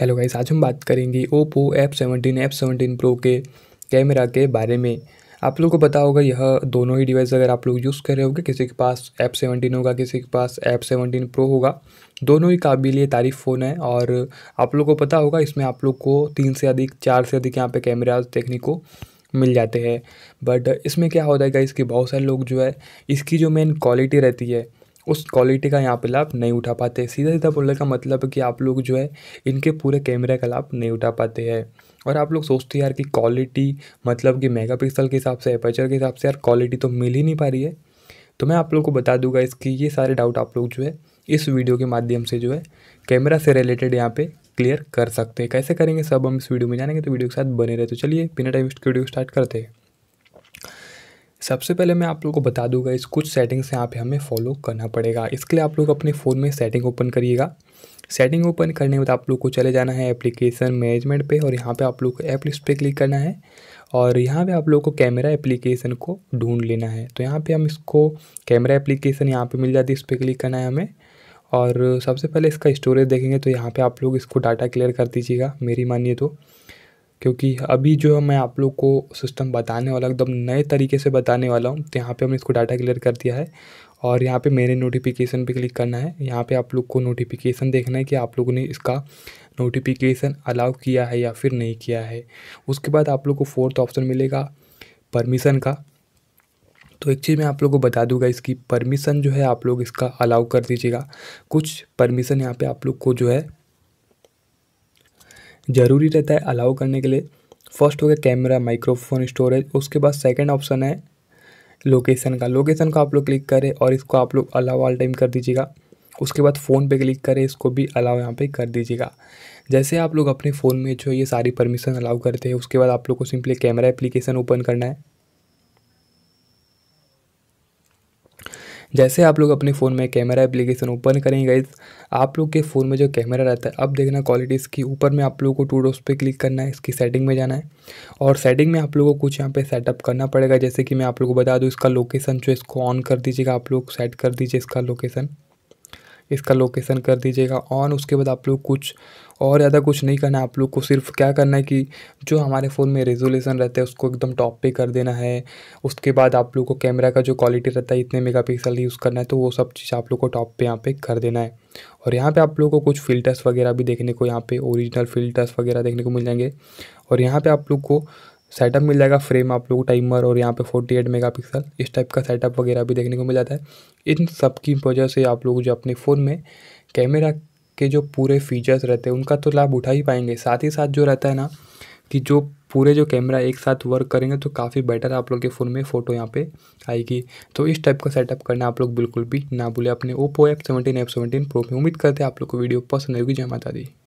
hello guys आज हम बात करेंगे Oppo F seventeen F seventeen Pro के कैमरा के बारे में आप लोगों को पता होगा यह दोनों ही डिवाइस अगर आप लोग यूज़ कर रहे होगे किसी के पास एफ सेवनटीन होगा किसी के पास एफ सेवनटीन प्रो होगा दोनों ही काबिल तारीफ़ फ़ोन है और आप लोगों को पता होगा इसमें आप लोग को तीन से अधिक चार से अधिक यहाँ पे कैमराज देखने को मिल जाते हैं बट इसमें क्या होता है गाइस कि बहुत सारे लोग जो है इसकी जो मेन क्वालिटी रहती है उस क्वालिटी का यहाँ पे लाभ नहीं उठा पाते सीधा सीधा बोलने का मतलब है कि आप लोग जो है इनके पूरे कैमरे का लाभ नहीं उठा पाते हैं और आप लोग सोचते यार कि क्वालिटी मतलब कि मेगापिक्सल के हिसाब से अपर्चर के हिसाब से यार क्वालिटी तो मिल ही नहीं पा रही है तो मैं आप लोग को बता दूंगा इसकी ये सारे डाउट आप लोग जो है इस वीडियो के माध्यम से जो है कैमरा से रिलेटेड यहाँ पे क्लियर कर सकते हैं कैसे करेंगे सब हम इस वीडियो में जानेंगे तो वीडियो के साथ बने रहे तो चलिए बिना टाइम वेस्ट वीडियो स्टार्ट करते हैं सबसे पहले मैं आप लोग को बता दूंगा इस कुछ सेटिंग्स यहाँ पे हमें फॉलो करना पड़ेगा इसके लिए आप लोग अपने फ़ोन में सेटिंग ओपन करिएगा सेटिंग ओपन करने के बाद आप लोग को चले जाना है एप्लीकेशन मैनेजमेंट पे और यहाँ पे आप लोग को ऐप लिस्ट पे क्लिक करना है और यहाँ पे आप लोग को कैमरा एप्लीकेशन को ढूंढ लेना है तो यहाँ पर हम इसको कैमरा एप्लीकेशन यहाँ पर मिल जाती है इस पर क्लिक करना है हमें और सबसे पहले इसका स्टोरेज देखेंगे तो यहाँ पर आप लोग इसको डाटा क्लियर कर दीजिएगा मेरी मानिए तो क्योंकि अभी जो मैं आप लोग को सिस्टम बताने वाला एकदम नए तरीके से बताने वाला हूँ तो यहाँ पे हमने इसको डाटा क्लियर कर दिया है और यहाँ पे मेरे नोटिफिकेशन पे क्लिक करना है यहाँ पे आप लोग को नोटिफिकेशन देखना है कि आप लोगों ने इसका नोटिफिकेशन अलाउ किया है या फिर नहीं किया है उसके बाद आप लोग को फोर्थ ऑप्शन मिलेगा परमिशन का तो एक चीज़ मैं आप लोग को बता दूंगा इसकी परमिशन जो है आप लोग इसका अलाउ कर दीजिएगा कुछ परमिशन यहाँ पे आप लोग को जो है ज़रूरी रहता है अलाउ करने के लिए फर्स्ट हो गया कैमरा माइक्रोफोन स्टोरेज उसके बाद सेकंड ऑप्शन है लोकेशन का लोकेशन का आप लोग क्लिक करें और इसको आप लोग अलाउ ऑल टाइम कर दीजिएगा उसके बाद फ़ोन पे क्लिक करें इसको भी अलाउ यहाँ पे कर दीजिएगा जैसे आप लोग अपने फ़ोन में जो ये सारी परमिशन अलाउ करते हैं उसके बाद आप लोग को सिंपली कैमरा एप्लीकेशन ओपन करना है जैसे आप लोग अपने फ़ोन में कैमरा एप्लीकेशन ओपन करेंगे इस आप लोग के फ़ोन में जो कैमरा रहता है अब देखना क्वालिटी इसकी ऊपर में आप लोगों को टू डोज पे क्लिक करना है इसकी सेटिंग में जाना है और सेटिंग में आप लोगों को कुछ यहाँ पे सेटअप करना पड़ेगा जैसे कि मैं आप लोग को बता दूँ इसका लोकेशन जो इसको ऑन कर दीजिएगा आप लोग सेट कर दीजिए इसका लोकेशन इसका लोकेशन कर दीजिएगा ऑन उसके बाद आप लोग कुछ और ज़्यादा कुछ नहीं करना है आप लोग को सिर्फ क्या करना है कि जो हमारे फ़ोन में रेजोल्यूसन रहता है उसको एकदम टॉप पे कर देना है उसके बाद आप लोग को कैमरा का जो क्वालिटी रहता है इतने मेगापिक्सल यूज़ करना है तो वो सब चीज़ आप लोग को टॉप पे यहाँ पे कर देना है और यहाँ पे आप लोगों को कुछ फ़िल्टर्स वगैरह भी देखने को यहाँ पे ओरिजिनल फ़िल्टर्स वगैरह देखने को मिल जाएंगे और यहाँ पर आप लोग को सेटअप मिल जाएगा फ्रेम आप लोग टाइमर और यहाँ पे 48 मेगा इस टाइप का सेटअप वगैरह भी देखने को मिल जाता है इन सब की वजह से आप लोग जो अपने फ़ोन में कैमरा के जो पूरे फीचर्स रहते हैं उनका तो लाभ उठा ही पाएंगे साथ ही साथ जो रहता है ना कि जो पूरे जो कैमरा एक साथ वर्क करेंगे तो काफ़ी बेटर आप लोग के फ़ोन में फ़ोटो यहाँ पे आएगी तो इस टाइप का सेटअप करना आप लोग बिल्कुल भी ना भूलें अपने Oppo F seventeen F seventeen Pro में उम्मीद करते हैं आप लोग को वीडियो पसंद आएगी जय माता दी